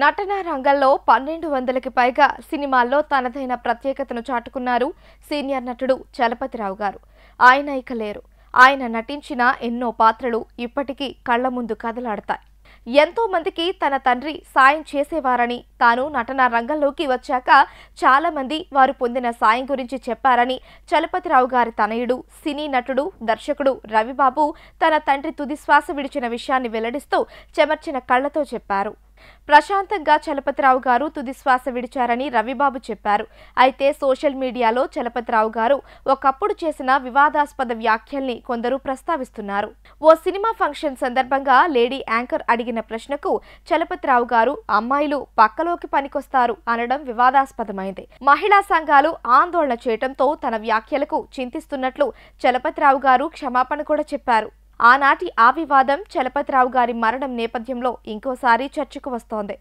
నటన రంగంలో పన్నెండు వందలకి పైగా సినిమాల్లో తనదైన ప్రత్యేకతను చాటుకున్నారు సీనియర్ నటుడు చలపతిరావు గారు ఆయన ఇక లేరు ఆయన నటించిన ఎన్నో పాత్రలు ఇప్పటికీ కళ్ల ముందు కదలాడతాయి ఎంతో మందికి తన తండ్రి సాయం చేసేవారని తాను నటన రంగంలోకి వచ్చాక చాలా మంది వారు పొందిన సాయం గురించి చెప్పారని చలపతిరావు గారి తనయుడు సినీ నటుడు దర్శకుడు రవిబాబు తన తండ్రి తుదిశ్వాస విడిచిన విషయాన్ని వెల్లడిస్తూ చెమర్చిన కళ్లతో చెప్పారు ప్రశాంతంగా చలపతిరావు గారు తుదిశ్వాస విడిచారని రవిబాబు చెప్పారు అయితే సోషల్ మీడియాలో చలపతిరావు గారు ఒకప్పుడు చేసిన వివాదాస్పద వ్యాఖ్యల్ని కొందరు ప్రస్తావిస్తున్నారు ఓ సినిమా ఫంక్షన్ సందర్భంగా లేడీ యాంకర్ అడిగిన ప్రశ్నకు చలపతిరావు గారు అమ్మాయిలు పక్కలోకి పనికొస్తారు అనడం వివాదాస్పదమైంది మహిళా సంఘాలు ఆందోళన చేయడంతో తన వ్యాఖ్యలకు చింతిస్తున్నట్లు చలపతిరావు గారు క్షమాపణ కూడా చెప్పారు ఆనాటి ఆ వివాదం చలపతిరావు గారి మరణం నేపథ్యంలో ఇంకోసారి చర్చకు వస్తోంది